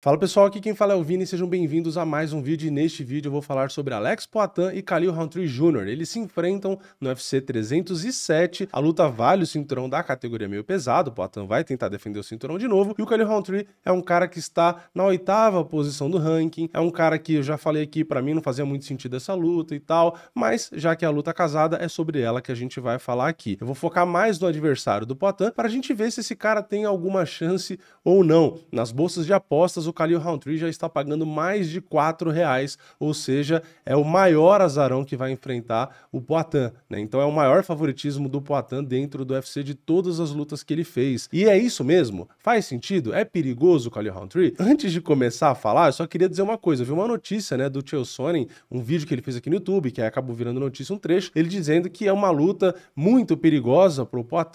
Fala pessoal, aqui quem fala é o Vini, sejam bem-vindos a mais um vídeo e neste vídeo eu vou falar sobre Alex Poitin e Khalil Roundtree Jr. Eles se enfrentam no UFC 307, a luta vale o cinturão da categoria meio pesado, Poitin vai tentar defender o cinturão de novo e o Khalil Roundtree é um cara que está na oitava posição do ranking, é um cara que eu já falei aqui, para mim não fazia muito sentido essa luta e tal, mas já que é a luta casada, é sobre ela que a gente vai falar aqui. Eu vou focar mais no adversário do Poitin para a gente ver se esse cara tem alguma chance ou não. Nas bolsas de apostas o Khalil Roundtree já está pagando mais de R$ reais, ou seja, é o maior azarão que vai enfrentar o Poitin, né? Então é o maior favoritismo do Poitin dentro do UFC de todas as lutas que ele fez. E é isso mesmo? Faz sentido? É perigoso o Khalil Roundtree? Antes de começar a falar, eu só queria dizer uma coisa, eu vi uma notícia, né, do Chael Sonnen, um vídeo que ele fez aqui no YouTube, que acabou virando notícia um trecho, ele dizendo que é uma luta muito perigosa pro Poitin,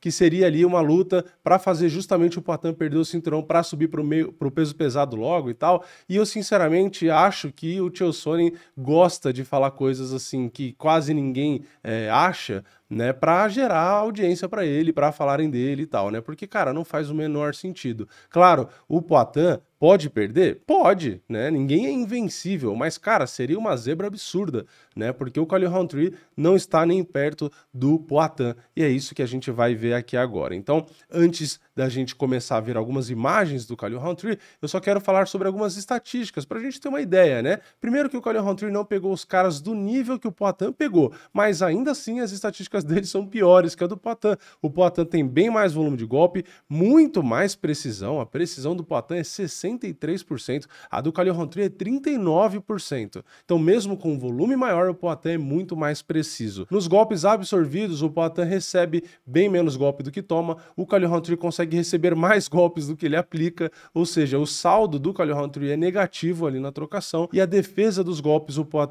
que seria ali uma luta para fazer justamente o Poitin perder o cinturão para subir pro meio pro peso peso pesado logo e tal. E eu, sinceramente, acho que o Tio Sonnen gosta de falar coisas assim que quase ninguém é, acha, né, para gerar audiência para ele, para falarem dele e tal, né? Porque cara, não faz o menor sentido. Claro, o Poitin pode perder? Pode, né? Ninguém é invencível, mas cara, seria uma zebra absurda, né? Porque o Calil Roundtree não está nem perto do Poitin, e é isso que a gente vai ver aqui agora. Então, antes da gente começar a ver algumas imagens do Calil Roundtree, eu só quero falar sobre algumas estatísticas para a gente ter uma ideia, né? Primeiro que o Calil Roundtree não pegou os caras do nível que o Poitin pegou, mas ainda assim as estatísticas técnicas dele são piores que a do Poitin. O Poitin tem bem mais volume de golpe, muito mais precisão. A precisão do Poitin é 63%, a do Calhoun Rontri é 39%. Então, mesmo com um volume maior, o Poitin é muito mais preciso. Nos golpes absorvidos, o Poitin recebe bem menos golpe do que toma, o Calhoun Rontri consegue receber mais golpes do que ele aplica, ou seja, o saldo do Calhoun Rontri é negativo ali na trocação e a defesa dos golpes o Poitin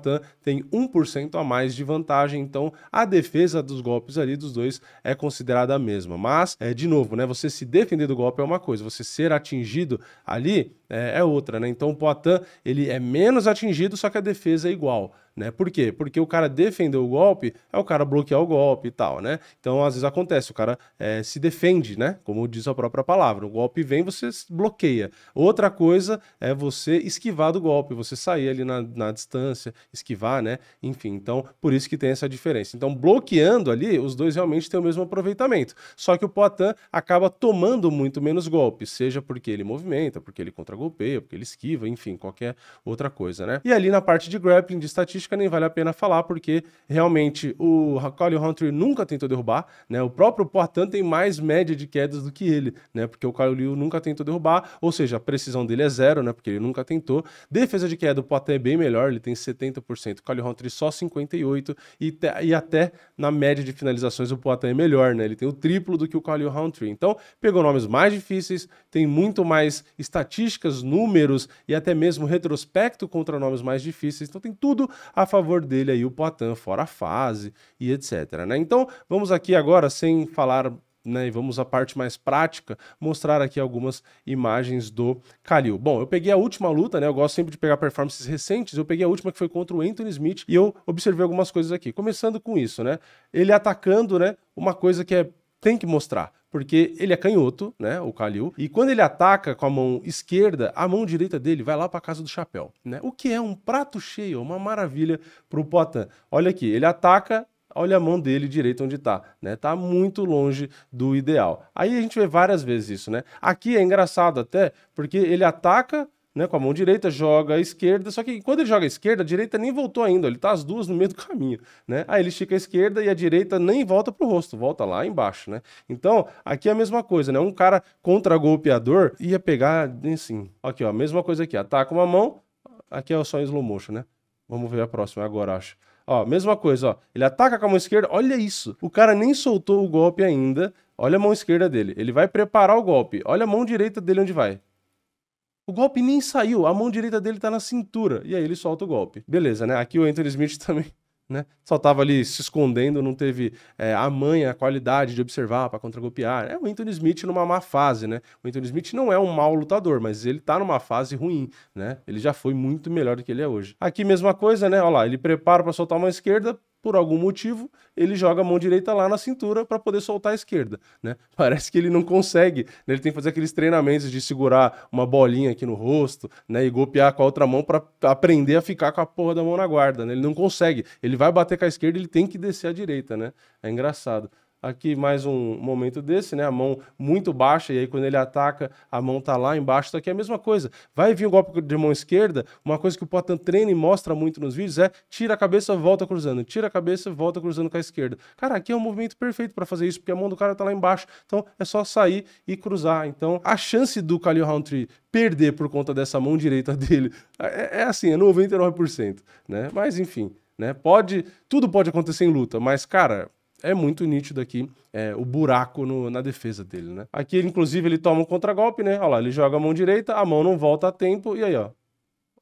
tem 1% a mais de vantagem, então a defesa dos golpes ali dos dois é considerada a mesma. Mas, é, de novo, né? Você se defender do golpe é uma coisa, você ser atingido ali é, é outra, né? Então o Poitin, ele é menos atingido, só que a defesa é igual. Né? Por quê? Porque o cara defendeu o golpe, é o cara bloquear o golpe e tal, né? Então, às vezes acontece, o cara é, se defende, né? Como diz a própria palavra. O golpe vem, você bloqueia. Outra coisa é você esquivar do golpe, você sair ali na, na distância, esquivar, né? Enfim, então, por isso que tem essa diferença. Então, bloqueando ali, os dois realmente têm o mesmo aproveitamento. Só que o Poitin acaba tomando muito menos golpes, seja porque ele movimenta, porque ele contra golpeia, porque ele esquiva, enfim, qualquer outra coisa, né? E ali na parte de grappling, de estatística, nem vale a pena falar, porque realmente o Colin Hunter nunca tentou derrubar, né? O próprio Poitin tem mais média de quedas do que ele, né? Porque o Kyle Liu nunca tentou derrubar, ou seja, a precisão dele é zero, né? Porque ele nunca tentou. Defesa de queda, o Poitin é bem melhor, ele tem 70%, o Colin Hunter só 58%, e, e até na média de finalizações o Poitin é melhor, né? Ele tem o triplo do que o Colin Hunter. Então, pegou nomes mais difíceis, tem muito mais estatísticas estatísticas, números e até mesmo retrospecto contra nomes mais difíceis. Então tem tudo a favor dele aí, o Poitin, fora a fase e etc. Né? Então vamos aqui agora, sem falar né, e vamos à parte mais prática, mostrar aqui algumas imagens do Kalil. Bom, eu peguei a última luta, né? Eu gosto sempre de pegar performances recentes. Eu peguei a última que foi contra o Anthony Smith e eu observei algumas coisas aqui. Começando com isso, né? Ele atacando, né? Uma coisa que é tem que mostrar porque ele é canhoto, né, o Kalil, e quando ele ataca com a mão esquerda, a mão direita dele vai lá para a casa do chapéu, né? O que é um prato cheio, uma maravilha pro Potan. Olha aqui, ele ataca Olha a mão dele direita onde tá, né? Tá muito longe do ideal. Aí a gente vê várias vezes isso, né? Aqui é engraçado até, porque ele ataca né, com a mão direita, joga a esquerda, só que quando ele joga a esquerda, a direita nem voltou ainda, ele tá as duas no meio do caminho, né? Aí ele estica a esquerda e a direita nem volta pro rosto, volta lá embaixo, né? Então, aqui é a mesma coisa, né? Um cara contra-golpeador ia pegar, assim, aqui ó, a mesma coisa aqui, ataca uma mão, aqui é só em slow motion, né? Vamos ver a próxima agora, acho. Ó, mesma coisa, ó. Ele ataca com a mão esquerda, olha isso. O cara nem soltou o golpe ainda. Olha a mão esquerda dele. Ele vai preparar o golpe. Olha a mão direita dele onde vai. O golpe nem saiu, a mão direita dele tá na cintura. E aí ele solta o golpe. Beleza, né? Aqui o Anthony Smith também né? Só tava ali se escondendo, não teve é, a manha, a qualidade de observar para contragolpear. É o Anthony Smith numa má fase, né? O Anthony Smith não é um mau lutador, mas ele tá numa fase ruim, né? Ele já foi muito melhor do que ele é hoje. Aqui mesma coisa, né? Olha lá, ele prepara para soltar uma esquerda, por algum motivo, ele joga a mão direita lá na cintura para poder soltar a esquerda, né? Parece que ele não consegue, né? ele tem que fazer aqueles treinamentos de segurar uma bolinha aqui no rosto, né, e golpear com a outra mão para aprender a ficar com a porra da mão na guarda, né? Ele não consegue, ele vai bater com a esquerda, ele tem que descer à direita, né? É engraçado. Aqui mais um momento desse, né? A mão muito baixa, e aí quando ele ataca, a mão tá lá embaixo. Isso aqui é a mesma coisa. Vai vir o golpe de mão esquerda. Uma coisa que o Potan treina e mostra muito nos vídeos é tira a cabeça, volta cruzando. Tira a cabeça, volta cruzando com a esquerda. Cara, aqui é um movimento perfeito para fazer isso, porque a mão do cara tá lá embaixo. Então é só sair e cruzar. Então a chance do Khalil Roundtree perder por conta dessa mão direita dele é, é assim, é 99%, né? Mas enfim, né? Pode, tudo pode acontecer em luta, mas cara, é muito nítido aqui é, o buraco no, na defesa dele, né? Aqui, inclusive, ele toma um contragolpe, né? Olha lá, ele joga a mão direita, a mão não volta a tempo, e aí, ó.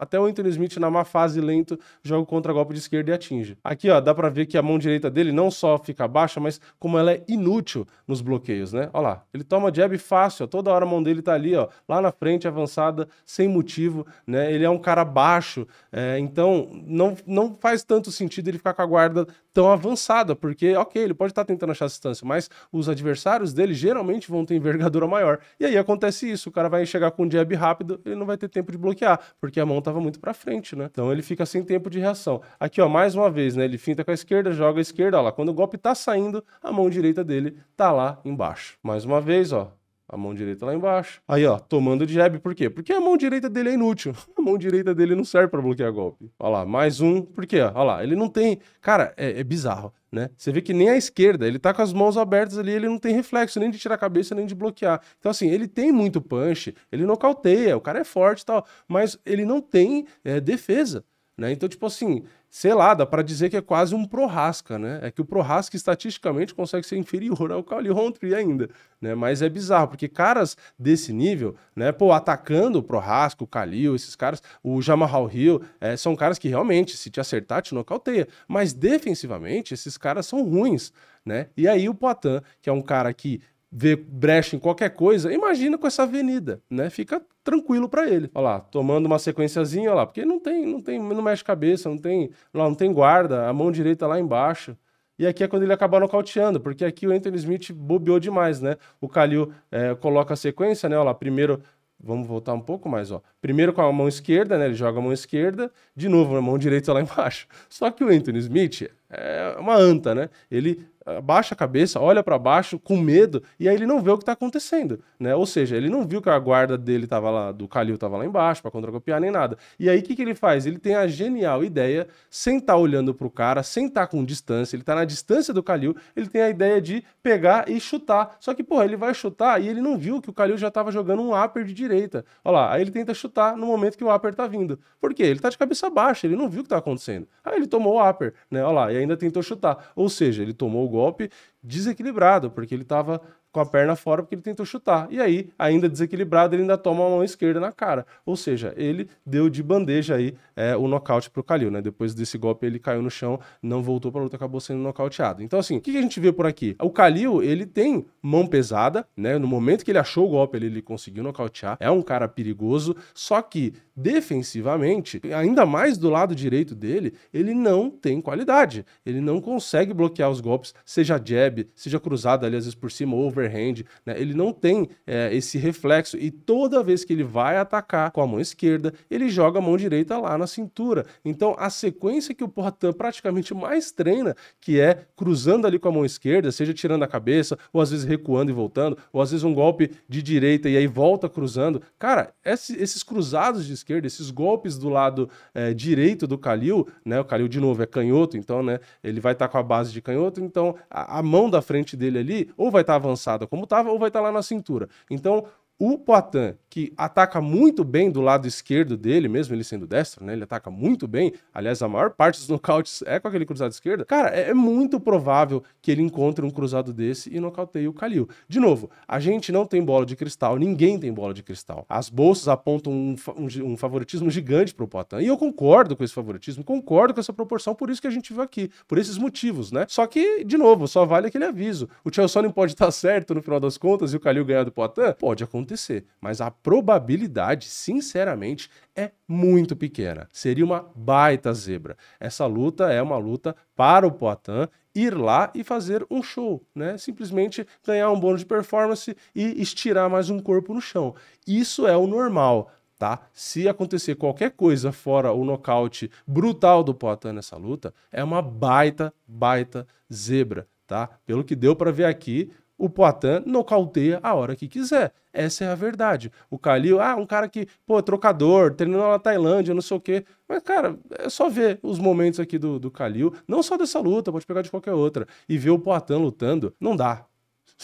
Até o Anthony Smith, na má fase lento, joga o contragolpe de esquerda e atinge. Aqui, ó, dá pra ver que a mão direita dele não só fica baixa, mas como ela é inútil nos bloqueios, né? Olha lá, ele toma jab fácil, ó, toda hora a mão dele tá ali, ó, lá na frente, avançada, sem motivo, né? Ele é um cara baixo, é, então não, não faz tanto sentido ele ficar com a guarda tão avançada, porque, ok, ele pode estar tá tentando achar distância, mas os adversários dele geralmente vão ter envergadura maior. E aí acontece isso, o cara vai chegar com um jab rápido, ele não vai ter tempo de bloquear, porque a mão estava muito para frente, né? Então ele fica sem tempo de reação. Aqui, ó, mais uma vez, né? Ele finta com a esquerda, joga a esquerda, ó lá. Quando o golpe tá saindo, a mão direita dele tá lá embaixo. Mais uma vez, ó, a mão direita lá embaixo. Aí, ó, tomando jab, por quê? Porque a mão direita dele é inútil. A mão direita dele não serve para bloquear golpe. Olha lá, mais um, por quê? Olha lá, ele não tem. Cara, é, é, bizarro, né? Você vê que nem a esquerda, ele tá com as mãos abertas ali, ele não tem reflexo nem de tirar a cabeça, nem de bloquear. Então, assim, ele tem muito punch, ele nocauteia, o cara é forte e tal, mas ele não tem é, defesa. Né? Então, tipo assim, sei lá, dá para dizer que é quase um pro-rasca né? É que o pro-rasca estatisticamente consegue ser inferior ao Calil Rountree ainda, né? Mas é bizarro, porque caras desse nível, né, pô, atacando o pro-rasca o Calil, esses caras, o Jamal Hill, é, são caras que realmente, se te acertar, te nocauteia. Mas defensivamente, esses caras são ruins, né? E aí o Poitin, que é um cara que ver brecha em qualquer coisa, imagina com essa avenida, né? Fica tranquilo para ele. Olha lá, tomando uma sequenciazinha, olha lá, porque não tem, não tem, não mexe cabeça, não tem, lá não tem guarda, a mão direita lá embaixo. E aqui é quando ele acaba nocauteando, porque aqui o Anthony Smith bobeou demais, né? O Kalil é, coloca a sequência, né? Olha lá, primeiro Vamos voltar um pouco mais, ó. Primeiro com a mão esquerda, né? Ele joga a mão esquerda, de novo a mão direita lá embaixo. Só que o Anthony Smith é uma anta, né? Ele abaixa a cabeça, olha para baixo com medo e aí ele não vê o que tá acontecendo, né? Ou seja, ele não viu que a guarda dele tava lá, do Calil tava lá embaixo para contracopiar nem nada. E aí o que, que ele faz? Ele tem a genial ideia, sem estar tá olhando pro cara, sem estar tá com distância, ele tá na distância do Calil, ele tem a ideia de pegar e chutar. Só que, porra, ele vai chutar e ele não viu que o Calil já tava jogando um upper de direita. Olha lá, aí ele tenta chutar no momento que o upper tá vindo. Por quê? Ele tá de cabeça baixa, ele não viu o que tá acontecendo. Aí ele tomou o upper, né? Olha lá, e ainda tentou chutar. Ou seja, ele tomou o gol golpe desequilibrado, porque ele estava com a perna fora porque ele tentou chutar. E aí, ainda desequilibrado, ele ainda toma a mão esquerda na cara. Ou seja, ele deu de bandeja aí é, o nocaute pro Calil, né? Depois desse golpe, ele caiu no chão, não voltou pra luta, acabou sendo nocauteado. Então, assim, o que, que a gente vê por aqui? O Calil, ele tem mão pesada, né? No momento que ele achou o golpe, ele, ele conseguiu nocautear. É um cara perigoso, só que defensivamente, ainda mais do lado direito dele, ele não tem qualidade. Ele não consegue bloquear os golpes, seja jab, jab, seja cruzada ali às vezes por cima, overhand, né? Ele não tem é, esse reflexo e toda vez que ele vai atacar com a mão esquerda, ele joga a mão direita lá na cintura. Então a sequência que o Poitin praticamente mais treina, que é cruzando ali com a mão esquerda, seja tirando a cabeça, ou às vezes recuando e voltando, ou às vezes um golpe de direita e aí volta cruzando. Cara, esses cruzados de esquerda, esses golpes do lado é, direito do Kalil, né? O Kalil de novo é canhoto, então, né? Ele vai estar tá com a base de canhoto, então a, a mão mão da frente dele ali, ou vai estar tá avançada como estava, ou vai estar tá lá na cintura. Então, o Poitin que ataca muito bem do lado esquerdo dele, mesmo ele sendo destro, né? Ele ataca muito bem. Aliás, a maior parte dos nocautes é com aquele cruzado esquerdo. Cara, é, é, muito provável que ele encontre um cruzado desse e nocauteie o Kalil. De novo, a gente não tem bola de cristal, ninguém tem bola de cristal. As bolsas apontam um, um, um favoritismo gigante pro Potan. E eu concordo com esse favoritismo, concordo com essa proporção, por isso que a gente viu aqui, por esses motivos, né? Só que, de novo, só vale aquele aviso. O Chelsea pode estar certo no final das contas e o Kalil ganhar do Potan? Pode acontecer, mas a probabilidade, sinceramente, é muito pequena. Seria uma baita zebra. Essa luta é uma luta para o Poitin ir lá e fazer um show, né? Simplesmente ganhar um bônus de performance e estirar mais um corpo no chão. Isso é o normal. Tá? Se acontecer qualquer coisa fora o nocaute brutal do Poitin nessa luta, é uma baita, baita zebra. Tá? Pelo que deu para ver aqui, o Poitin nocauteia a hora que quiser. Essa é a verdade. O Kalil, ah, um cara que, pô, é trocador, treinou na Tailândia, não sei o quê. Mas, cara, é só ver os momentos aqui do, do Kalil, não só dessa luta, pode pegar de qualquer outra, e ver o Poitin lutando, não dá.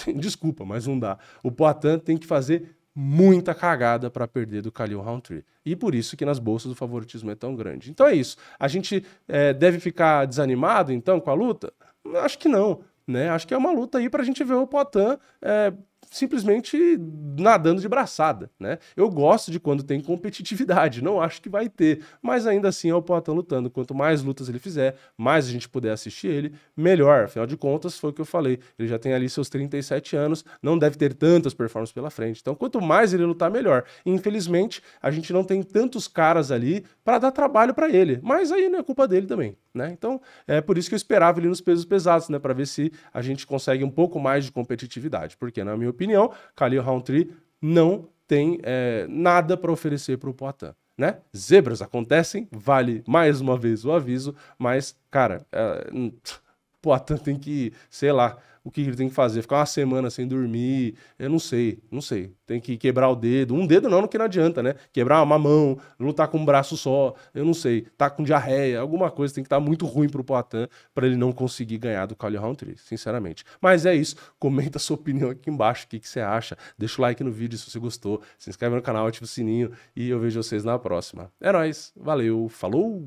Desculpa, mas não dá. O Poitin tem que fazer muita cagada para perder do Khalil Roundtree. E por isso que nas bolsas o favoritismo é tão grande. Então é isso. A gente é, deve ficar desanimado, então, com a luta? Acho que não. Né? Acho que é uma luta aí para a gente ver o Poitin é, simplesmente nadando de braçada, né? Eu gosto de quando tem competitividade, não acho que vai ter, mas ainda assim é o Poatan lutando. Quanto mais lutas ele fizer, mais a gente puder assistir ele, melhor. Afinal de contas, foi o que eu falei, ele já tem ali seus 37 anos, não deve ter tantas performances pela frente. Então, quanto mais ele lutar, melhor. E, infelizmente, a gente não tem tantos caras ali para dar trabalho para ele, mas aí não é culpa dele também, né? Então, é por isso que eu esperava ele nos pesos pesados, né, para ver se a gente consegue um pouco mais de competitividade, porque na minha opinião opinião, Khalil Roundtree não tem é, nada para oferecer para o Poitin. Né? Zebras acontecem, vale mais uma vez o aviso, mas, cara, é, Poitin tem que, sei lá, o que ele tem que fazer, ficar uma semana sem dormir, eu não sei, não sei. Tem que quebrar o dedo, um dedo não, no que não adianta, né? Quebrar uma mão, lutar com um braço só, eu não sei. Tá com diarreia, alguma coisa tem que estar tá muito ruim pro Poitin para ele não conseguir ganhar do Kyle Roundtree, sinceramente. Mas é isso, comenta a sua opinião aqui embaixo, o que, que você acha. Deixa o like no vídeo se você gostou, se inscreve no canal, ativa o sininho e eu vejo vocês na próxima. É nóis, valeu, falou!